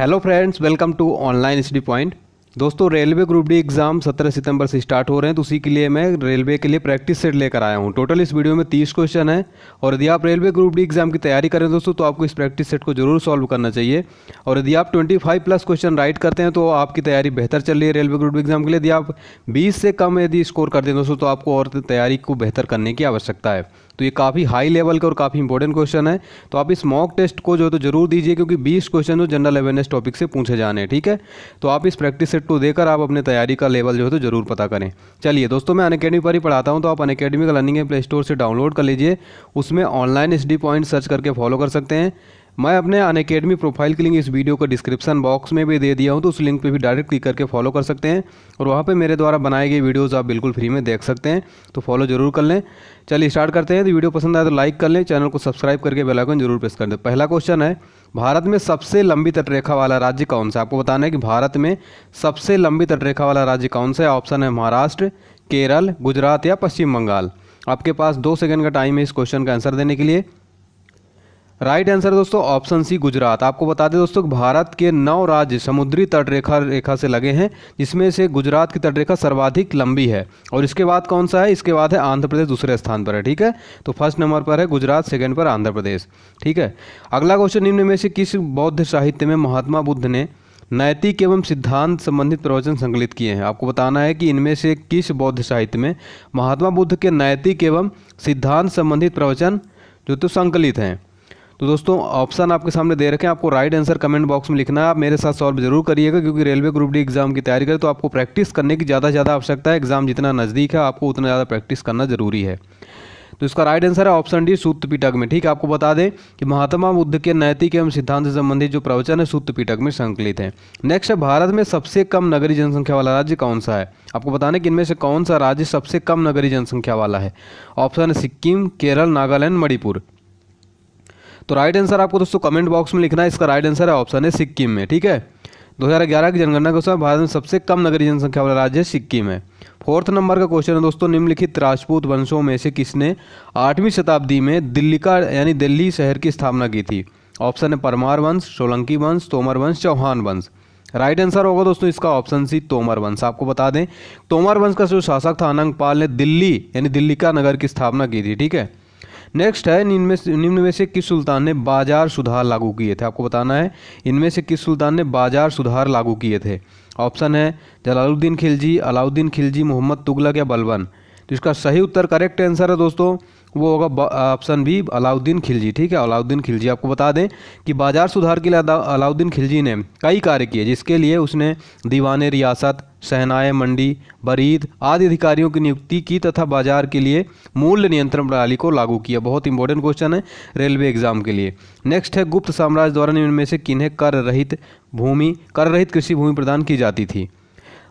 hello friends welcome to online study point दोस्तों railway group D exam 17 सितंबर से start हो रहे हैं तो उसी के लिए मैं रेलवे के लिए प्रैक्टिस सेट लेकर आया हूँ टोटल इस वीडियो में 30 क्वेश्चन हैं और यदि आप रेलवे ग्रुप डी एग्ज़ाम की तैयारी करें दोस्तों तो आपको इस प्रैक्टिस सेट को जरूर सॉल्व करना चाहिए और यदि आप ट्वेंटी प्लस क्वेश्चन राइट करते हैं तो आपकी तैयारी बेहतर चल रही है रेलवे ग्रुप डी एग्ज़ाम के लिए यदि आप बीस से कम यदि स्कोर करते हैं दोस्तों तो आपको और तैयारी को बेहतर करने की आवश्यकता है तो ये काफ़ी हाई लेवल का और काफ़ी इंपॉर्टेंट क्वेश्चन है तो आप इस मॉक टेस्ट को जो है तो जरूर दीजिए क्योंकि बीस क्वेश्चन जो जनरल अवेयरनेस टॉपिक से पूछे जाने हैं ठीक है तो आप इस प्रैक्टिस सेट को देकर आप अपने तैयारी का लेवल जो है तो जरूर पता करें चलिए दोस्तों मैं अनकेडमी पर ही पढ़ाता हूँ तो आप अनकेडमी का लर्निंग है प्ले स्टोर से डाउनलोड कर लीजिए उसमें ऑनलाइन एस पॉइंट सर्च करके फॉलो कर सकते हैं मैं अपने अन अकेडमी प्रोफाइल की लिंक इस वीडियो को डिस्क्रिप्शन बॉक्स में भी दे दिया हूँ तो उस लिंक पर भी डायरेक्ट क्लिक करके फॉलो कर सकते हैं और वहाँ पर मेरे द्वारा बनाए गए वीडियोज़ आप बिल्कुल फ्री में देख सकते हैं तो फॉलो जरूर कर लें चलिए स्टार्ट करते हैं तो वीडियो पसंद आए तो लाइक कर लें चैनल को सब्सक्राइब करके बेलाइकन जरूर प्रेस कर दें पहला क्वेश्चन है भारत में सबसे लंबी तटरेखा वाला राज्य कौन सा आपको बताना है कि भारत में सबसे लंबी तटरेखा वाला राज्य कौन सा है ऑप्शन है महाराष्ट्र केरल गुजरात या पश्चिम बंगाल आपके पास दो सेकंड का टाइम है इस क्वेश्चन का आंसर देने के लिए राइट आंसर दोस्तों ऑप्शन सी गुजरात आपको बता दें दोस्तों भारत के नौ राज्य समुद्री तटरेखा रेखा से लगे हैं जिसमें से गुजरात की तटरेखा सर्वाधिक लंबी है और इसके बाद कौन सा है इसके बाद है आंध्र प्रदेश दूसरे स्थान पर है ठीक है तो फर्स्ट नंबर पर है गुजरात सेकेंड पर आंध्र प्रदेश ठीक है अगला क्वेश्चन निम्न में से किस बौद्ध साहित्य में महात्मा बुद्ध ने नैतिक एवं सिद्धांत संबंधित प्रवचन संकलित किए हैं आपको बताना है कि इनमें से किस बौद्ध साहित्य में महात्मा बुद्ध के नैतिक एवं सिद्धांत संबंधित प्रवचन जो तो संकलित हैं तो दोस्तों ऑप्शन आपके सामने दे रखे हैं आपको राइट आंसर कमेंट बॉक्स में लिखना है आप मेरे साथ सॉल्व जरूर करिएगा क्योंकि रेलवे ग्रुप डी एग्जाम की तैयारी करें तो आपको प्रैक्टिस करने की ज़्यादा से ज़्यादा आवश्यकता है एग्जाम जितना नज़दीक है आपको उतना ज़्यादा प्रैक्टिस करना जरूरी है तो इसका राइट आंसर है ऑप्शन डी सूत्र पीटक में ठीक है आपको बता दें कि महात्मा बुद्ध के नैतिक एवं सिद्धांत से संबंधित जो प्रवचन है सूत्र पीटक में संकलित है नेक्स्ट है भारत में सबसे कम नगरीय जनसंख्या वाला राज्य कौन सा है आपको बताने कि इनमें से कौन सा राज्य सबसे कम नगरीय जनसंख्या वाला है ऑप्शन है सिक्किम केरल नागालैंड मणिपुर तो राइट आंसर आपको दोस्तों कमेंट बॉक्स में लिखना है इसका राइट आंसर है ऑप्शन है सिक्किम में ठीक है 2011 की जनगणना के अनुसार भारत में सबसे कम नगरी जनसंख्या वाला राज्य सिक्किम है फोर्थ नंबर का क्वेश्चन है दोस्तों निम्नलिखित राजपूत वंशों में से किसने आठवीं शताब्दी में दिल्ली का यानी दिल्ली शहर की स्थापना की थी ऑप्शन है परमार वंश सोलंकी वंश तोमर वंश चौहान वंश राइट आंसर होगा दोस्तों इसका ऑप्शन सी तोमर वंश आपको बता दें तोमर वंश का जो शासक था पाल ने दिल्ली यानी दिल्ली का नगर की स्थापना की थी ठीक है नेक्स्ट है निम्न निम्न में से किस सुल्तान ने बाजार सुधार लागू किए थे आपको बताना है इनमें से किस सुल्तान ने बाजार सुधार लागू किए थे ऑप्शन है जलालुद्दीन खिलजी अलाउद्दीन खिलजी मोहम्मद तुगलक या बलबन तो इसका सही उत्तर करेक्ट आंसर है दोस्तों वो होगा ऑप्शन बी अलाउद्दीन खिलजी ठीक है अलाउद्दीन खिलजी आपको बता दें कि बाजार सुधार के लिए अलाउद्दीन खिलजी ने कई कार्य किए जिसके लिए उसने दीवाने रियासत सहनाए मंडी बरीद आदि अधिकारियों की नियुक्ति की तथा बाजार के लिए मूल्य नियंत्रण प्रणाली को लागू किया बहुत इंपॉर्टेंट क्वेश्चन है रेलवे एग्जाम के लिए नेक्स्ट है गुप्त साम्राज्य द्वारा इनमें से किन्हें कर रहित भूमि कर रहित कृषि भूमि प्रदान की जाती थी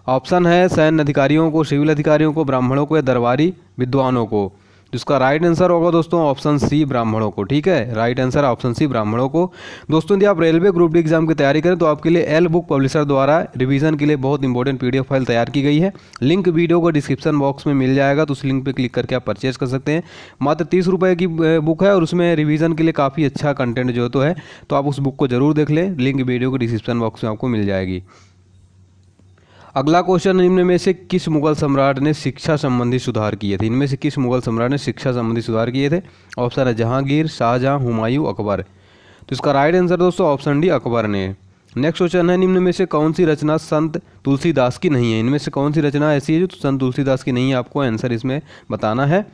ऑप्शन है सैन्य अधिकारियों को सिविल अधिकारियों को ब्राह्मणों को या दरबारी विद्वानों को जिसका राइट आंसर होगा दोस्तों ऑप्शन सी ब्राह्मणों को ठीक है राइट आंसर ऑप्शन सी ब्राह्मणों को दोस्तों यदि आप रेलवे ग्रुप डी एग्जाम की तैयारी करें तो आपके लिए एल बुक पब्लिशर द्वारा रिवीजन के लिए बहुत इंपॉर्टेंट पीडीएफ फाइल तैयार की गई है लिंक वीडियो को डिस्क्रिप्शन बॉक्स में मिल जाएगा तो उस लिंक पर क्लिक करके आप परचेज कर सकते हैं मात्र तीस रुपये की बुक है और उसमें रिविजन के लिए काफ़ी अच्छा कंटेंट जो तो है तो आप उस बुक को जरूर देख लें लिंक वीडियो को डिस्क्रिप्शन बॉक्स में आपको मिल जाएगी अगला क्वेश्चन निम्न में से किस मुगल सम्राट ने शिक्षा संबंधी सुधार किए थे इनमें से किस मुगल सम्राट ने शिक्षा संबंधी सुधार किए थे ऑप्शन है जहांगीर शाहजहां हुमायूं अकबर तो इसका राइट आंसर दोस्तों ऑप्शन डी अकबर ने नेक्स्ट क्वेश्चन है निम्न में से कौन सी रचना संत तुलसीदास की नहीं है इनमें से कौन सी रचना ऐसी है जो संत तुलसीदास की नहीं है आपको आंसर इसमें बताना है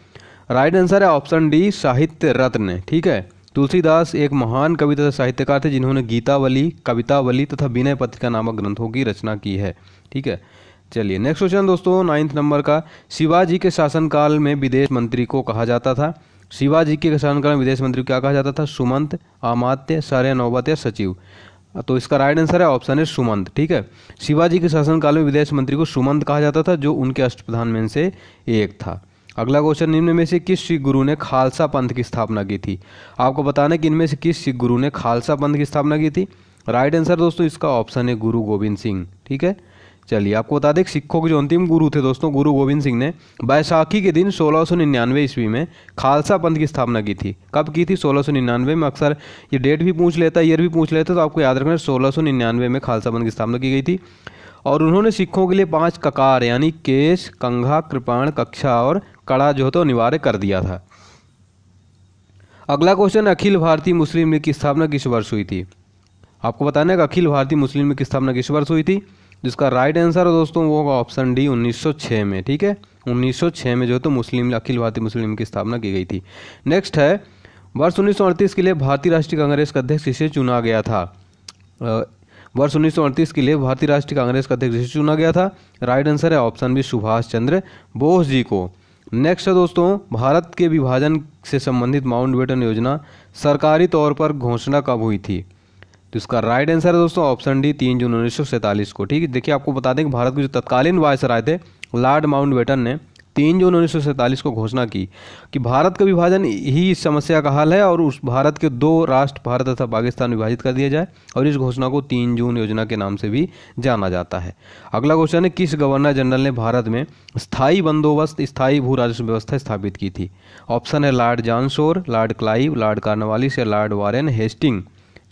राइट आंसर है ऑप्शन डी साहित्य रत्न ठीक है तुलसीदास एक महान कवि तथा साहित्यकार थे जिन्होंने गीतावली कवितावली तथा विनय पत्रिका नामक ग्रंथों की रचना की है ठीक है चलिए नेक्स्ट क्वेश्चन दोस्तों नाइन्थ नंबर का शिवाजी के शासनकाल में विदेश मंत्री को कहा जाता था शिवाजी के शासनकाल में विदेश मंत्री को क्या कहा जाता था सुमंत आमात्य सारे नौबत या सचिव तो इसका राइट आंसर है ऑप्शन है सुमंत ठीक है शिवाजी के शासनकाल में विदेश मंत्री को सुमंत कहा जाता था जो उनके अष्ट प्रधान में से एक था अगला क्वेश्चन निम्न में से किस सिख गुरु ने खालसा पंथ की स्थापना की थी आपको बताना कि इनमें से किस सिख गुरु ने खालसा पंथ की स्थापना की थी राइट आंसर दोस्तों इसका ऑप्शन है गुरु गोविंद सिंह ठीक है चलिए आपको बता दें सिखों के जो अंतिम गुरु थे दोस्तों गुरु गोविंद सिंह ने बैसाखी के दिन सोलह सौ निन्यानवे ईस्वी में खालसा पंथ की स्थापना की थी कब की थी सोलह सौ निन्यानवे में अक्सर ये डेट भी पूछ लेता है ईयर भी पूछ लेता तो आपको याद रखना सोलह सौ निन्यानवे में खालसा पंथ की स्थापना की गई थी और उन्होंने सिखों के लिए पाँच ककार यानी केश कंघा कृपाण कक्षा और कड़ा जो तो अनिवार्य कर दिया था अगला क्वेश्चन अखिल भारतीय मुस्लिम लीग की स्थापना किस वर्ष हुई थी आपको बताना है कि अखिल भारतीय मुस्लिम लीग की स्थापना किस वर्ष हुई थी जिसका राइट आंसर है दोस्तों वो होगा ऑप्शन डी 1906 में ठीक है 1906 में जो तो मुस्लिम अखिल भारतीय मुस्लिम की स्थापना की गई थी नेक्स्ट है वर्ष उन्नीस के लिए भारतीय राष्ट्रीय कांग्रेस का अध्यक्ष इसे चुना गया था वर्ष उन्नीस के लिए भारतीय राष्ट्रीय कांग्रेस का अध्यक्ष इसे चुना गया था राइट आंसर है ऑप्शन बी सुभाष चंद्र बोस जी को नेक्स्ट है दोस्तों भारत के विभाजन से संबंधित माउंट बेटन योजना सरकारी तौर पर घोषणा कब हुई थी तो इसका राइट आंसर है दोस्तों ऑप्शन डी तीन जून उन्नीस को ठीक है देखिए आपको बता दें कि भारत के जो तत्कालीन वायसराय थे लॉर्ड माउंट बेटन ने तीन जून उन्नीस को घोषणा की कि भारत का विभाजन ही इस समस्या का हल है और उस भारत के दो राष्ट्र भारत तथा पाकिस्तान विभाजित कर दिया जाए और इस घोषणा को तीन जून योजना के नाम से भी जाना जाता है अगला क्वेश्चन है किस गवर्नर जनरल ने भारत में स्थायी बंदोबस्त स्थायी भू राजस्व व्यवस्था स्थापित की थी ऑप्शन है lord John Shore lord Clive lord Cornwallis या लॉर्ड वारेन हेस्टिंग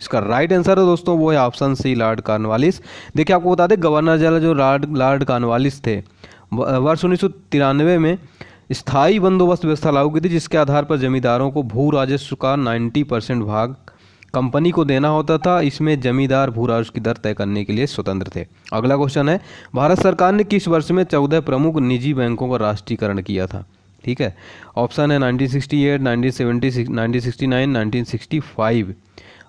इसका राइट आंसर है दोस्तों वो है ऑप्शन सी लॉर्ड कार्नवालिस देखिए आपको बता दें गवर्नर जनरल जो लॉर्ड लॉर्ड कार्नवालिस थे वर्ष उन्नीस में स्थायी बंदोबस्त व्यवस्था लागू की थी जिसके आधार पर जमींदारों को भू राजस्व का 90 परसेंट भाग कंपनी को देना होता था इसमें जमींदार भू राजस्व की दर तय करने के लिए स्वतंत्र थे अगला क्वेश्चन है भारत सरकार ने किस वर्ष में चौदह प्रमुख निजी बैंकों का राष्ट्रीयकरण किया था ठीक है ऑप्शन है nineteen nineteen nineteen sixty sixty eight seventy nine nineteen sixty five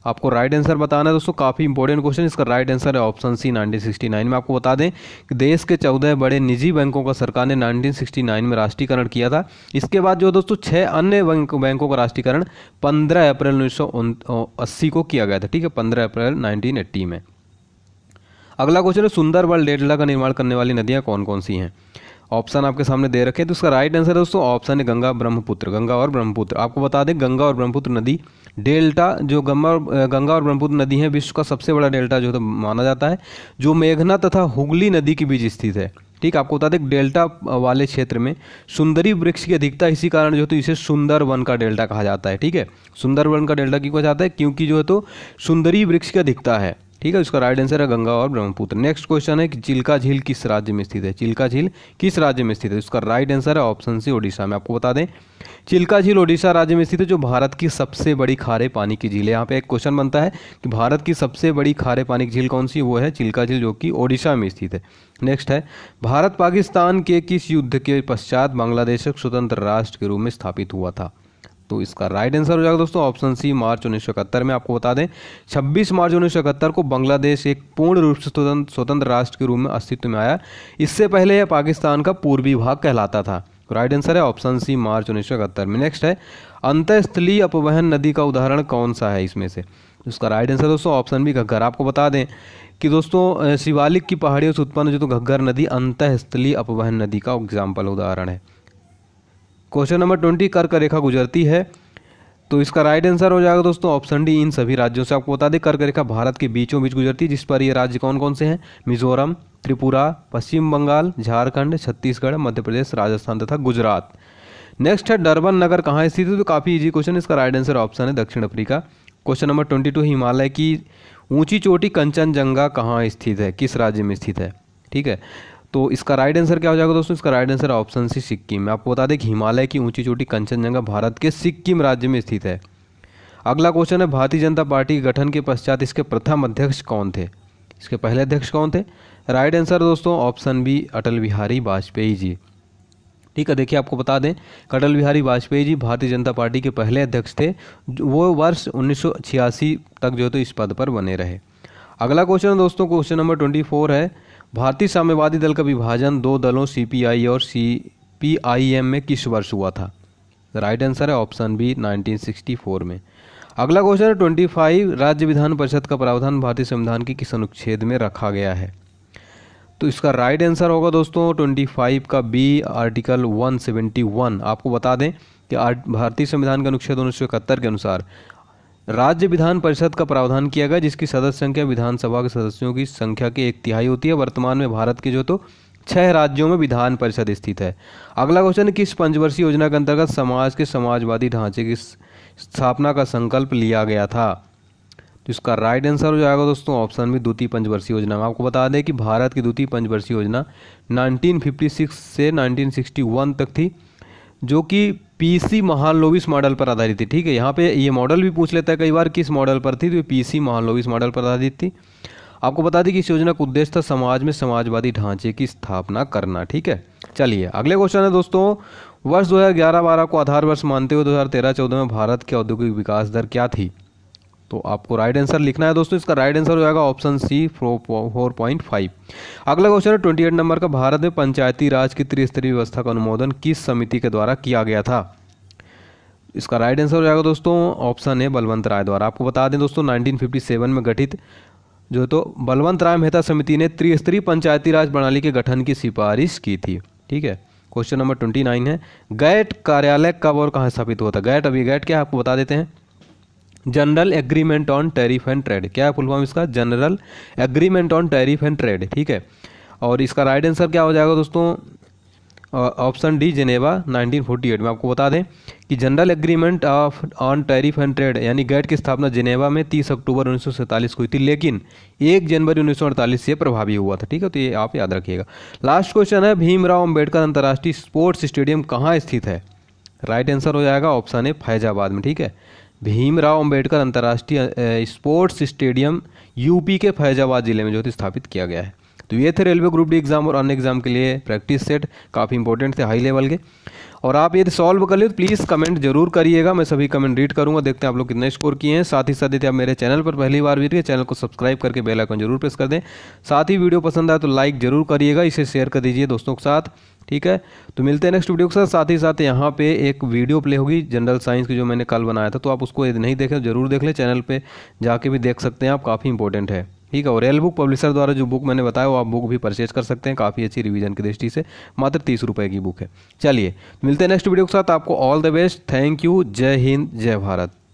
आपको राइट आंसर बताना है दोस्तों काफ़ी इंपॉर्टेंट क्वेश्चन इसका राइट आंसर है ऑप्शन सी 1969 में आपको बता दें कि देश के चौदह बड़े निजी बैंकों का सरकार ने 1969 में राष्ट्रीयकरण किया था इसके बाद जो दोस्तों छह अन्य बैंकों का राष्ट्रीयकरण पंद्रह अप्रैल उन्नीस को किया गया था ठीक है पंद्रह अप्रैल नाइनटीन में अगला क्वेश्चन है सुंदरबल डेडला का निर्माण करने वाली नदियाँ कौन कौन सी हैं ऑप्शन आपके सामने दे रखे हैं तो इसका राइट आंसर है दोस्तों ऑप्शन है गंगा ब्रह्मपुत्र गंगा और ब्रह्मपुत्र आपको बता दें गंगा और ब्रह्मपुत्र नदी डेल्टा जो गंगा गंगा और ब्रह्मपुत्र नदी है विश्व का सबसे बड़ा डेल्टा जो है तो माना जाता है जो मेघना तथा हुगली नदी के बीच स्थित है ठीक आपको बता दें डेल्टा वाले क्षेत्र में सुंदरी वृक्ष की अधिकता इसी कारण जो है तो इसे सुंदर वन का डेल्टा कहा जाता है ठीक है सुंदर वन का डेल्टा क्यों कहा जाता है क्योंकि जो है तो सुंदरी वृक्ष की अधिकता है ठीक है उसका राइट आंसर है गंगा और ब्रह्मपुत्र नेक्स्ट क्वेश्चन है कि चिल्का झील किस राज्य में स्थित है चिल्का झील किस राज्य में स्थित है उसका राइट आंसर है ऑप्शन सी ओडिशा में आपको बता दें चिल्का झील ओडिशा राज्य में स्थित है जो भारत की सबसे बड़ी खारे पानी की झील है यहाँ पे एक क्वेश्चन बनता है कि भारत की सबसे बड़ी खारे पानी की झील कौन सी वो है चिल्का झील जो कि ओडिशा में स्थित है नेक्स्ट है भारत पाकिस्तान के किस युद्ध के पश्चात बांग्लादेश स्वतंत्र राष्ट्र के रूप में स्थापित हुआ था तो इसका राइट आंसर हो जाएगा दोस्तों ऑप्शन सी मार्च उन्नीस में आपको बता दें 26 मार्च उन्नीस को बांग्लादेश एक पूर्ण रूप से स्वतंत्र राष्ट्र के रूप में अस्तित्व में आया इससे पहले यह पाकिस्तान का पूर्वी भाग कहलाता था राइट आंसर है ऑप्शन सी मार्च उन्नीस में नेक्स्ट है अंतस्थली अपवहन नदी का उदाहरण कौन सा है इसमें से उसका राइट आंसर दोस्तों ऑप्शन बी घग्घर आपको बता दें कि दोस्तों शिवालिक की पहाड़ियों से उत्पन्न जो तो घग्घर नदी अंतस्थली अपवहन नदी का एग्जाम्पल उदाहरण है क्वेश्चन नंबर ट्वेंटी कर्क रेखा गुजरती है तो इसका राइट आंसर हो जाएगा दोस्तों ऑप्शन डी इन सभी राज्यों से आपको बता दें कर्क रेखा भारत के बीचों बीच गुजरती है जिस पर ये राज्य कौन कौन से हैं मिजोरम त्रिपुरा पश्चिम बंगाल झारखंड छत्तीसगढ़ मध्य प्रदेश राजस्थान तथा गुजरात नेक्स्ट है डरबन नगर कहाँ स्थित है तो काफ़ी इजी क्वेश्चन इसका राइट आंसर ऑप्शन है दक्षिण Africa question number twenty two Himalaya की ऊंची चोटी कंचनजंगा कहाँ स्थित है किस राज्य में स्थित है ठीक है तो इसका राइट आंसर क्या हो जाएगा दोस्तों इसका right answer option C Sikkim आपको बता दें कि हिमालय की ऊंची चोटी कंचनजंगा भारत के सिक्किम राज्य में स्थित है अगला क्वेश्चन है भारतीय जनता पार्टी के गठन के पश्चात इसके प्रथम अध्यक्ष कौन थे इसके पहले अध्यक्ष कौन थे राइट आंसर दोस्तों ऑप्शन बी अटल बिहारी वाजपेयी जी ठीक है देखिए आपको बता दें अटल बिहारी वाजपेयी जी भारतीय जनता पार्टी के पहले अध्यक्ष थे वो वर्ष उन्नीस तक जो है तो इस पद पर बने रहे अगला क्वेश्चन दोस्तों क्वेश्चन नंबर ट्वेंटी है भारतीय साम्यवादी दल का विभाजन दो दलों सीपीआई और सीपीआईएम में किस वर्ष हुआ था राइट आंसर है ऑप्शन बी 1964 में अगला क्वेश्चन है ट्वेंटी फाइव राज्य विधान परिषद का प्रावधान भारतीय संविधान के किस अनुच्छेद में रखा गया है तो इसका राइट आंसर होगा दोस्तों ट्वेंटी फाइव का B article one seventy one आपको बता दें कि भारतीय संविधान के अनुच्छेद उन्नीस के अनुसार राज्य विधान परिषद का प्रावधान किया गया जिसकी सदस्य संख्या विधानसभा के सदस्यों की संख्या की एक तिहाई होती है वर्तमान में भारत के जो तो छह राज्यों में विधान परिषद स्थित है अगला क्वेश्चन किस पंचवर्षीय योजना के अंतर्गत समाज के समाजवादी ढांचे की स्थापना का संकल्प लिया गया था तो इसका राइट आंसर हो जाएगा दोस्तों ऑप्शन में द्वितीय पंचवर्षीय योजना आपको बता दें कि भारत की द्वितीय पंचवर्षीय योजना 1956 से 1961 तक थी जो कि पीसी महालोविस मॉडल पर आधारित थी ठीक है यहाँ पे ये मॉडल भी पूछ लेता है कई बार किस मॉडल पर थी तो ये पीसी महानलोविस मॉडल पर आधारित थी आपको बता दें कि इस योजना का उद्देश्य था समाज में समाजवादी ढांचे की स्थापना करना ठीक है चलिए अगले क्वेश्चन है दोस्तों वर्ष 2011-12 को आधार वर्ष मानते हुए 2013-14 में भारत की औद्योगिक विकास दर क्या थी तो आपको राइट आंसर लिखना है दोस्तों इसका राइट आंसर हो जाएगा option C four point five अगला क्वेश्चन है ट्वेंटी एट नंबर का भारत में पंचायती राज की त्रिस्तरीय व्यवस्था का अनुमोदन किस समिति के द्वारा किया गया था इसका राइट आंसर हो जाएगा दोस्तों ऑप्शन है बलवंत राय द्वारा आपको बता दें दोस्तों नाइनटीन में गठित जो तो बलवंत राय मेहता समिति ने त्रिस्तरीय पंचायती राज प्रणाली के गठन की सिफारिश की थी ठीक है क्वेश्चन नंबर ट्वेंटी नाइन है गैट कार्यालय कब और कहाँ स्थापित हुआ था गैट अभी गैट क्या आपको बता देते हैं general agreement on tariff and trade क्या है फुल फॉर्म इसका general agreement on tariff and trade ठीक है और इसका राइट आंसर क्या हो जाएगा दोस्तों ऑप्शन डी जेनेवा 1948 में आपको बता दें कि general agreement of on tariff and trade यानी गेट की स्थापना जेनेवा में 30 अक्टूबर उन्नीस को हुई थी लेकिन 1 जनवरी उन्नीस से प्रभावी हुआ था ठीक है तो ये आप याद रखिएगा लास्ट क्वेश्चन है भीमराव अम्बेडकर अंतर्राष्ट्रीय स्पोर्ट्स स्टेडियम कहाँ स्थित है राइट आंसर हो जाएगा ऑप्शन ए फैजाबाद में ठीक है भीमराव अंबेडकर अंतर्राष्ट्रीय स्पोर्ट्स स्टेडियम यूपी के फैजाबाद ज़िले में जो है स्थापित किया गया है तो ये थे रेलवे ग्रुप डी एग्ज़ाम और अन्य एग्ज़ाम के लिए प्रैक्टिस सेट काफ़ी इंपॉर्टेंट थे हाई लेवल के और आप यदि सॉल्व कर लिए तो प्लीज़ कमेंट जरूर करिएगा मैं सभी कमेंट रीड करूंगा देखते हैं आप लोग कितने स्कोर किए हैं साथ ही साथ यदि आप मेरे चैनल पर पहली बार भी चैनल को सब्सक्राइब करके बेल आइकन जरूर प्रेस कर दें साथ ही वीडियो पसंद आए तो लाइक जरूर करिएगा इसे शेयर कर दीजिए दोस्तों के साथ ठीक है तो मिलते हैं नेक्स्ट वीडियो के साथ साथ ही साथ यहाँ पे एक वीडियो प्ले होगी जनरल साइंस की जो मैंने कल बनाया था तो आप उसको यदि नहीं देखें ज़रूर देख लें चैनल पे जाके भी देख सकते हैं आप काफ़ी इंपॉर्टेंट है ठीक है और रेल बुक पब्लिशर द्वारा जो बुक मैंने बताया वो आप बुक भी परचेज कर सकते हैं काफ़ी अच्छी रिवीजन की दृष्टि से मात्र तीस रुपये की बुक है चलिए मिलते हैं नेक्स्ट वीडियो के साथ आपको all the best thank you जय हिंद जय भारत